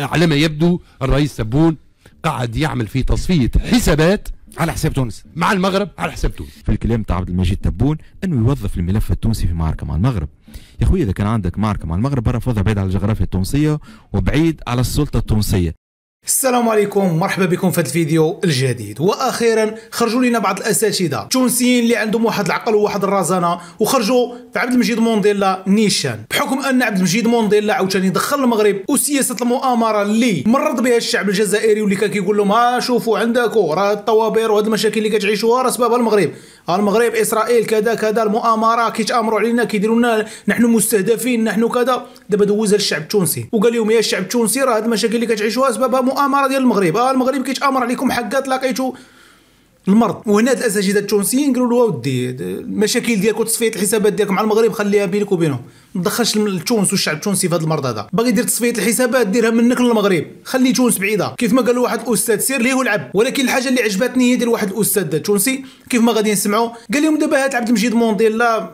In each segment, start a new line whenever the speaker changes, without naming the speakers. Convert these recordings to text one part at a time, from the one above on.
على ما يبدو الرئيس سبون قعد يعمل في تصفيه حسابات على حساب تونس مع المغرب على حساب تونس في الكلام تاع عبد المجيد تبون انه يوظف الملف
التونسي في معركه مع المغرب يا خويا اذا كان عندك معركه مع المغرب برا فوضى بعيد على الجغرافيا التونسيه وبعيد على السلطه التونسيه
السلام عليكم مرحبا بكم في هذا الفيديو الجديد واخيرا خرجوا لنا بعض الاساتذه التونسيين اللي عندهم واحد العقل وواحد الرزانه وخرجوا في عبد المجيد مونديلا نيشان بحكم ان عبد المجيد مونديلا عاوتاني دخل المغرب وسياسه المؤامره اللي مرض بها الشعب الجزائري واللي كان كيقول لهم ها شوفوا عندكم راه الطوابير وهاد المشاكل اللي كتعيشوها راه سببها المغرب المغرب اسرائيل كذا كذا المؤامره كيتامروا علينا كيديروا لنا نحن مستهدفين نحن كذا دابا دوزها للشعب التونسي وقال لهم يا الشعب التونسي راه هاد المشاكل اللي كتعيشوها سببها المؤامره ديال المغرب اه المغرب كيتامر عليكم حقات لقيتو المرض وهنا الاساتذه التونسيين قالوا له اودي المشاكل ديالك وتصفيه الحسابات ديالك مع المغرب خليها بينك وبينهم ما تدخلش التونس والشعب التونسي في هذا المرض هذا باغي دير تصفيه الحسابات ديرها منك للمغرب خلي تونس بعيده كيف ما قال واحد الاستاذ سير ليه ولعب ولكن الحاجه اللي عجبتني هي ديال واحد الاستاذ تونسي كيف ما غادي نسمعوا قال لهم دابا هات عبد المجيد مونديلا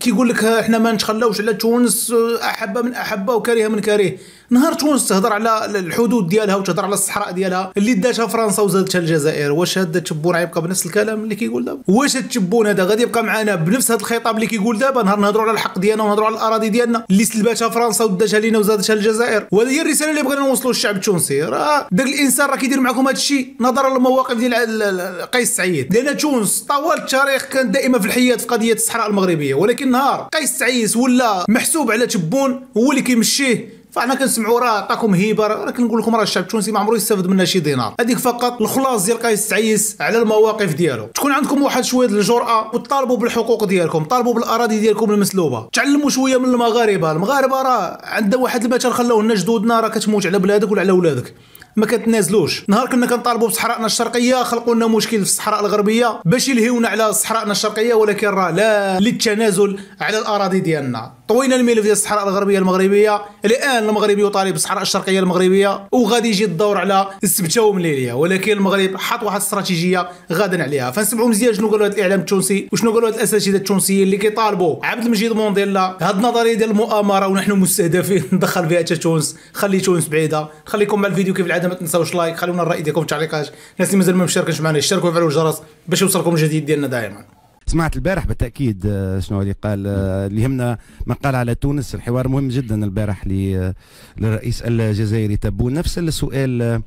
كيقول لك احنا ما نتخلاوش على تونس آه، احبه من احبه وكريهه من كريه نهار تونس تهضر على الحدود ديالها وتهضر على الصحراء ديالها اللي داتها فرنسا وزادتها الجزائر واش هذا التبون غيبقى بنفس الكلام اللي كيقول دابا واش التشبون هذا غادي يبقى معنا بنفس هذا الخطاب اللي كيقول دابا نهار نهضروا على الحق ديالنا ونهضروا على الاراضي ديالنا اللي سلباتها فرنسا وداتها لينا وزادتها الجزائر وهذه هي الرساله اللي بغينا نوصلوا للشعب التونسي راه داك الانسان راه كيدير معكم هذا الشيء نظرا للمواقف ديال قيس سعيد لان تونس طوال التاريخ كانت دائما في الحياه في قضيه الصحراء المغربيه ولكن ولكن نهار قيس تعيس ولا محسوب على تبون هو اللي كيمشيه فاحنا كنسمعوا راه عطاكم هبه راه كنقول لكم راه الشعب التونسي ما عمرو يستافد منها شي دينار هذيك فقط الخلاص ديال قيس تعيس على المواقف ديالو تكون عندكم واحد شويه الجرأه وتطالبوا بالحقوق ديالكم طالبوا بالاراضي ديالكم المسلوبه تعلموا شويه من المغاربه المغاربه راه عندها واحد المثل خلوه لنا جدودنا راه كتموت على بلادك ولا على ولادك ما كتنازلوش نهار كنا كنطالبوا بصحراءنا الشرقيه خلقوا لنا مشكل في الصحراء الغربيه باش يلهيونا على صحراءنا الشرقيه ولكن راه لا للتنازل على الاراضي ديالنا طوينا الملف ديال الصحراء الغربيه المغربيه الان المغرب يطالب بالصحراء الشرقيه المغربيه وغادي يجي الدور على السبته ومليليه ولكن المغرب حط واحد الاستراتيجيه غادا عليها فنسمعوا مزيان شنو قالوا هذا الاعلام التونسي وشنو قالوا هاد الاساتذه التونسيين اللي كيطالبوا عبد المجيد مونديلا هاد النظريه ديال المؤامره ونحن مستهدفين ندخل فيها تونس خلي تونس بعيده خليكم مع الفيديو كيف العاده العاده ما تنساوش لايك خلونا الراي ديالكم في التعليقات الناس اللي مازال ما مشاركينش معنا يشتركوا وفعلوا الجرس باش يوصلكم الجديد ديالنا دائما
سمعت البارح بالتاكيد آه، شنو اللي قال آه، اللي يهمنا ما قال على تونس الحوار مهم جدا البارح آه، للرئيس الجزائري تبون نفس السؤال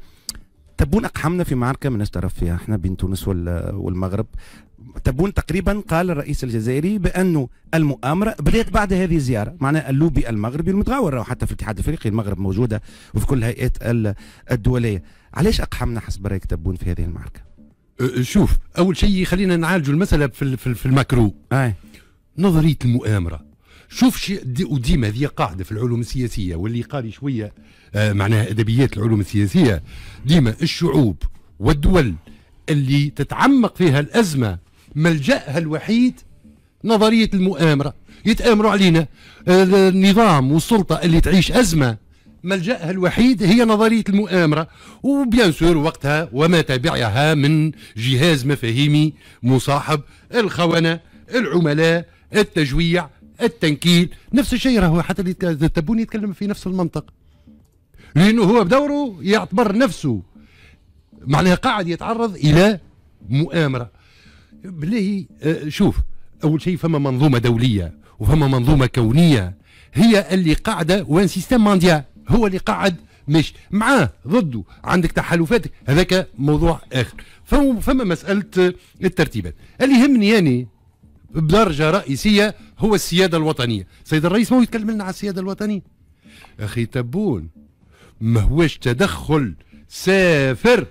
تبون اقحمنا في معركه ما نعرف فيها احنا بين تونس والمغرب تبون تقريبا قال الرئيس الجزائري بانه المؤامره بدات بعد هذه الزياره معناها اللوبي المغربي المتغاور وحتى في الاتحاد الافريقي المغرب موجوده وفي كل الهيئات الدوليه علاش اقحمنا حسب رايك تبون في هذه المعركه أه، أه،
شوف اول شيء خلينا نعالجوا المساله في في الماكرو نظريه المؤامره شوف شيء دي وديما هذه قاعده في العلوم السياسيه واللي قاري شويه آه معناها ادبيات العلوم السياسيه ديما الشعوب والدول اللي تتعمق فيها الازمه ملجاها الوحيد نظريه المؤامره يتامروا علينا آه، النظام والسلطه اللي تعيش ازمه ملجأها الوحيد هي نظرية المؤامرة وبيان سور وقتها وما تبعها من جهاز مفاهيمي مصاحب الخونة العملاء التجويع التنكيل نفس الشيء راهو حتى تبون يتكلم في نفس المنطق لانه هو بدوره يعتبر نفسه معناها قاعد يتعرض الى مؤامره بالله آه، شوف اول شيء فما منظومه دوليه وفما منظومه كونيه هي اللي قاعده وان سيستم مونديال هو اللي قاعد مش معاه ضده عندك تحالفات هذاك موضوع اخر فما مساله الترتيبات اللي يهمني يعني بدرجه رئيسيه هو السياده الوطنيه سيد الرئيس ما هو يتكلم لنا على السياده الوطنيه اخي تبون ما هوش تدخل سافر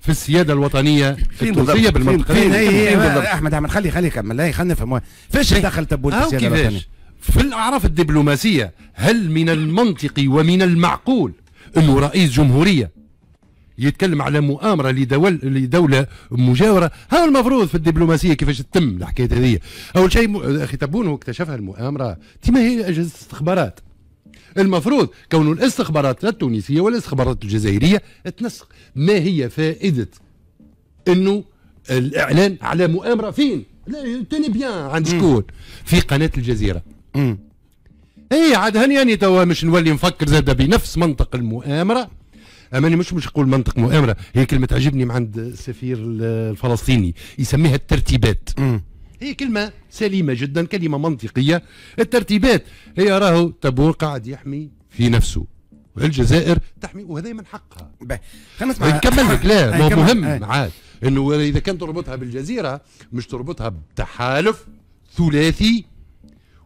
في السياده الوطنيه في التونسيه بالمنطقه فين, فين, فين, فين, فين احمد
احمد خلي خلي كمل لا خلينا نفهم فاش إيه؟ دخل تبون في السياده الوطنيه
في الاعراف الدبلوماسيه هل من المنطقي ومن المعقول انه رئيس جمهوريه يتكلم على مؤامره لدول لدوله مجاوره هذا المفروض في الدبلوماسيه كيفاش تتم الحكايه هذه اول شيء اخي تبون اكتشفها المؤامره تما هي اجهزه استخبارات المفروض كون الاستخبارات التونسيه والاستخبارات الجزائريه تنسق ما هي فائده انه الاعلان على مؤامره فين لا تاني بيان عند شكون في قناه الجزيره اي عاد هنياني توا مش نولي نفكر زاد بنفس منطق المؤامره اماني مش مش نقول منطق مؤامره هي كلمه تعجبني من عند السفير الفلسطيني يسميها الترتيبات هي كلمة سليمة جدا كلمة منطقية الترتيبات هي راهو تبون قاعد يحمي في نفسه الجزائر تحمي وهذا من حقها خلينا نسمع نكمل لك لا ما مهم إيه. عاد انه اذا كان تربطها بالجزيره مش تربطها بتحالف ثلاثي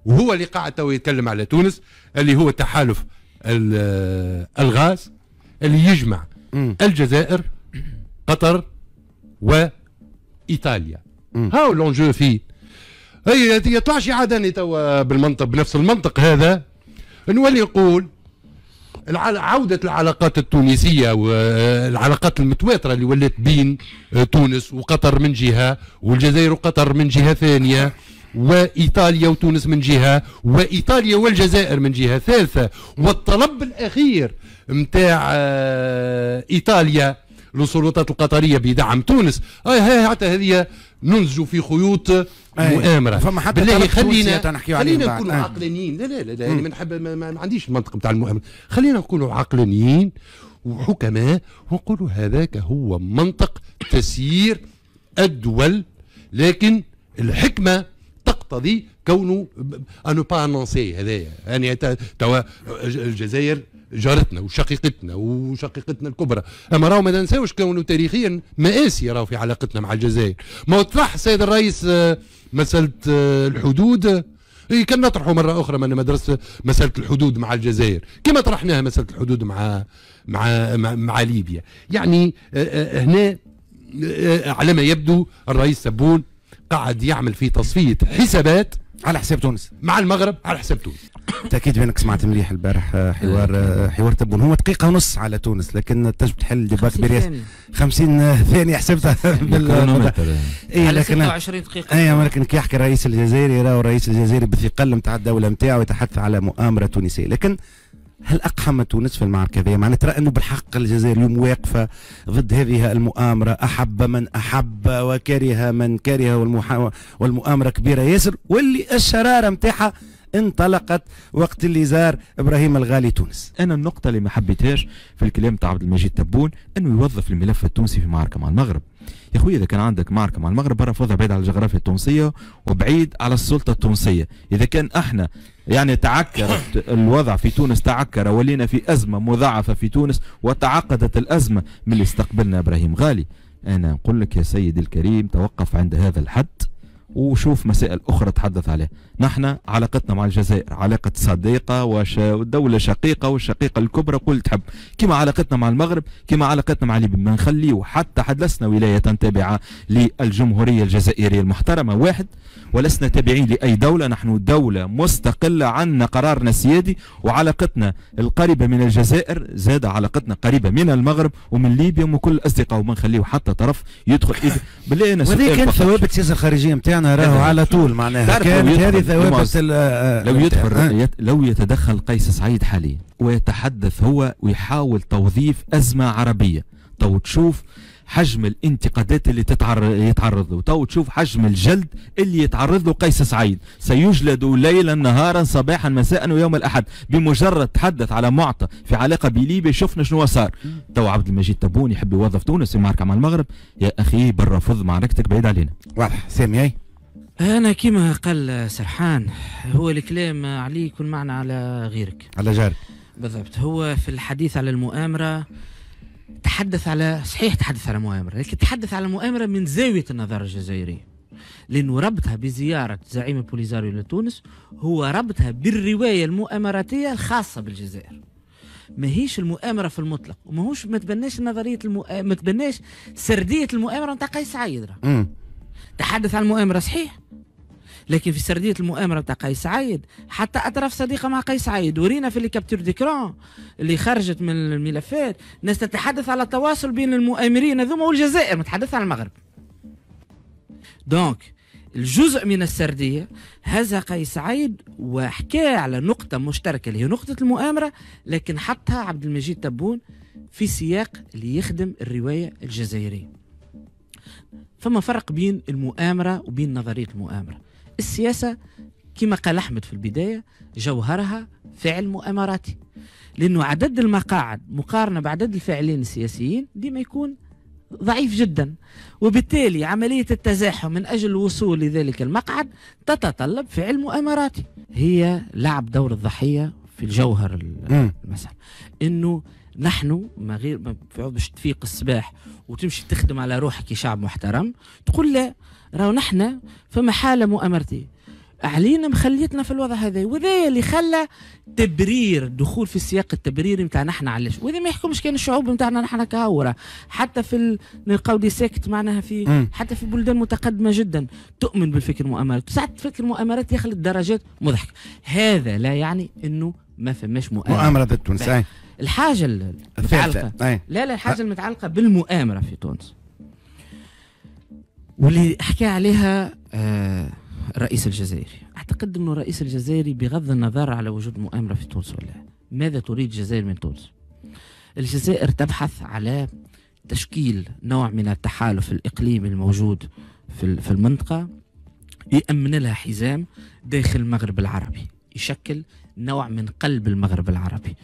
وهو اللي قاعد تو يتكلم على تونس اللي هو تحالف الغاز اللي يجمع الجزائر قطر وايطاليا هاو لونجو فيه هي يطلعش طلعش عدني توا بالمنطق بنفس المنطق هذا نولي نقول عودة العلاقات التونسية والعلاقات المتواترة اللي ولات بين آه، تونس وقطر من جهة والجزائر وقطر من جهة ثانية وإيطاليا وتونس من جهة وإيطاليا والجزائر من جهة ثالثة والطلب الأخير متاع آه، إيطاليا للسلطات القطرية بدعم تونس هاي آه، حتى هذه ننزج في خيوط مؤامره فما حتى بالله خلينا خلينا نكونوا عقلانيين لا لا لا, لا يعني ما نحب ما, ما عنديش المنطق نتاع المؤامره خلينا نكونوا عقلانيين وحكماء ونقولوا هذاك هو منطق تسيير الدول لكن الحكمه يقتضي كونه انو با انونسي هذايا يعني توا الجزائر جارتنا وشقيقتنا وشقيقتنا الكبرى اما راهو ما ننساوش كونه تاريخيا مآسي راهو في علاقتنا مع الجزائر ما طرح السيد الرئيس آه، مسألة آه، الحدود إيه كان نطرحوا مرة أخرى من مدرسة مسألة الحدود مع الجزائر كما طرحناها مسألة الحدود مع مع مع, مع ليبيا يعني آه، هنا على ما يبدو الرئيس سبون قاعد يعمل في تصفيه حسابات على حساب تونس مع المغرب على حساب تونس
تأكيد بانك سمعت مليح البارح آه، حوار آه. آه، حوار تبون هو دقيقه ونص على تونس لكن تجب تحل ديباك برياس 50 ثانيه حسبتها بال إيه لكن 20 دقيقه اي ولكن كي يحكي الرئيس الجزائري راهو الرئيس الجزائري بالثقل نتاع الدوله نتاعو يتحدث على مؤامره تونسيه لكن هل أقحمت تونس في المعركة هذه؟ معناتها ترى أنه بالحق الجزائر اليوم واقفة ضد هذه المؤامرة أحب من أحب وكره من كره والمحا... والمؤامرة كبيرة ياسر واللي الشرارة نتاعها
انطلقت وقت اللي زار ابراهيم الغالي تونس. انا النقطه اللي ما حبيتهاش في الكلام تاع عبد المجيد تبون انه يوظف الملف التونسي في معركه مع المغرب. يا خويا اذا كان عندك معركه مع المغرب برا فوضى بعيد على الجغرافيا التونسيه وبعيد على السلطه التونسيه اذا كان احنا يعني تعكرت الوضع في تونس تعكر ولينا في ازمه مضاعفه في تونس وتعقدت الازمه من اللي استقبلنا ابراهيم غالي انا نقول لك يا سيدي الكريم توقف عند هذا الحد وشوف مسائل أخرى تحدث عليها نحن علاقتنا مع الجزائر علاقة صديقة ودولة شقيقة والشقيقة الكبرى كل تحب كما علاقتنا مع المغرب كما علاقتنا مع ليبيا ما نخليه حتى حد لسنا ولاية تابعة للجمهورية الجزائرية المحترمة واحد ولسنا تابعين لأي دولة نحن دولة مستقلة عنا قرارنا السيادي وعلاقتنا القريبة من الجزائر زاد علاقتنا قريبة من المغرب ومن ليبيا ومن كل أصدقاء وما نخليه حتى طرف يدخل إيده بالله أنا وذي كان ثوابت السياسة الخارجية متاع كان راهو على طول معناها كانت هذه ثوابت لو يدخل آه، آه، آه. لو يتدخل قيس سعيد حاليا ويتحدث هو ويحاول توظيف ازمه عربيه تو تشوف حجم الانتقادات اللي تتعرض يتعرض له تو تشوف حجم الجلد اللي يتعرض له قيس سعيد سيجلد ليلا نهارا صباحا مساء ويوم الاحد بمجرد تحدث على معطى في علاقه بليبيا شفنا شنو صار تو عبد المجيد تبون يحب يوظف تونس في معركه مع المغرب يا اخي برا فض معركتك بعيد علينا واضح سامي
انا كما قال سرحان هو الكلام عليه يكون معنى على غيرك على جارك بالضبط هو في الحديث على المؤامره تحدث على صحيح تحدث على مؤامره لكن تحدث على مؤامره من زاويه النظر الجزائريه لانه ربطها بزياره زعيم بوليزاريو لتونس هو ربطها بالروايه المؤامراتيه الخاصه بالجزائر ماهيش المؤامره في المطلق وماهوش ما تبناش نظريه المؤامره ما تبناش سرديه المؤامره نتاع قيس سعيد تحدث عن المؤامره صحيح لكن في سرديه المؤامره تاع قيس عايد حتى اطراف صديقه مع قيس عايد ورينا في الكابتور كابتور ديكران اللي خرجت من الملفات ناس تتحدث على التواصل بين المؤامرين هذوما والجزائر متحدث عن المغرب دونك الجزء من السرديه هذا قيس عايد وحكى على نقطه مشتركه اللي هي نقطه المؤامره لكن حطها عبد المجيد تبون في سياق اللي يخدم الروايه الجزائريه فما فرق بين المؤامره وبين نظريه المؤامره السياسة كما قال أحمد في البداية جوهرها فعل مؤامراتي لأنه عدد المقاعد مقارنة بعدد الفاعلين السياسيين ديما يكون ضعيف جدا وبالتالي عملية التزاحم من أجل الوصول لذلك المقعد تتطلب فعل مؤامراتي هي لعب دور الضحية في الجوهر المسألة أنه نحن ما غير ما تفيق الصباح وتمشي تخدم على روحك شعب محترم تقول لا راهو نحن فما حاله مؤامرتي علينا مخليتنا في الوضع هذا وذا اللي خلى تبرير دخول في السياق التبريري نتاع نحن علاش وذا ما يحكمش كان الشعوب نتاعنا نحن كهورة حتى في نلقاو دي ساكت معناها في حتى في بلدان متقدمه جدا تؤمن بالفكر المؤامرات ساعات فكر المؤامرات يخلط درجات مضحك هذا لا يعني انه ما فماش مؤامره مؤامره التونسي الحاجه المتعلقه لا لا الحاجه المتعلقه بالمؤامره في تونس واللي حكى عليها الرئيس آه، الجزائري اعتقد انه الرئيس الجزائري بغض النظر على وجود مؤامره في تونس ولا ماذا تريد الجزائر من تونس الجزائر تبحث على تشكيل نوع من التحالف الإقليمي الموجود في المنطقة يأمن لها حزام داخل المغرب العربي يشكل نوع من قلب المغرب العربي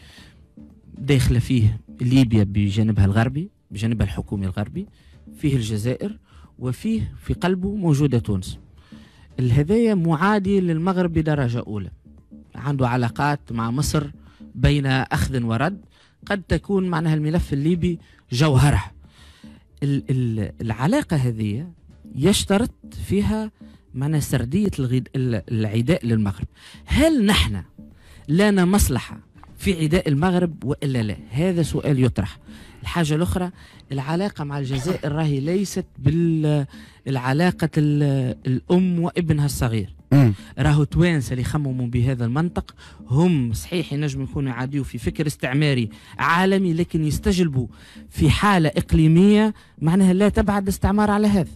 داخله فيه ليبيا بجانبها الغربي بجانبها الحكومي الغربي فيه الجزائر وفيه في قلبه موجوده تونس الهدايا معادي للمغرب بدرجه اولى عنده علاقات مع مصر بين اخذ ورد قد تكون معناها الملف الليبي جوهره العلاقه هذه يشترط فيها معنى سرديه العداء للمغرب هل نحن لنا مصلحه في عداء المغرب والا لا هذا سؤال يطرح الحاجة الأخرى العلاقة مع الجزائر راهي ليست بالعلاقة الأم وابنها الصغير راهو توانسة اللي يخمموا بهذا المنطق هم صحيح ينجموا يكونوا يعاديوا في فكر استعماري عالمي لكن يستجلبوا في حالة إقليمية معناها لا تبعد الاستعمار على هذا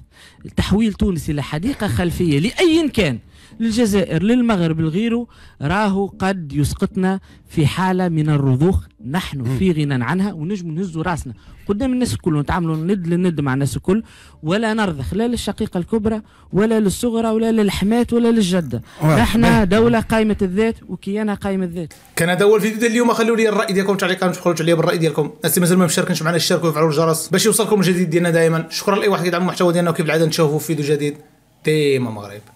تحويل تونس إلى حديقة خلفية لأي كان للجزائر للمغرب لغيره راهو قد يسقطنا في حالة من الرضوخ نحن في غنى عنها ونجم نهزوا راسنا قدام الناس الكل ونتعاملوا ند للند مع الناس الكل ولا نرضخ لا للشقيقة الكبرى ولا للصغرى ولا للحماة ولا للجدة نحن دولة قائمة الذات وكيانها قائمة الذات
كان هذا هو الفيديو اليوم خلوا لي الرأي ديالكم تاع كان تخرج عليا بالرأي ديالكم الناس مازال ما مشاركينش معنا اشتركوا ويفعلوا الجرس باش يوصلكم الجديد ديالنا دائما شكرا لاي واحد يدعم المحتوى ديالنا وكيف العاده نشوفوا فيديو جديد ديما مغرب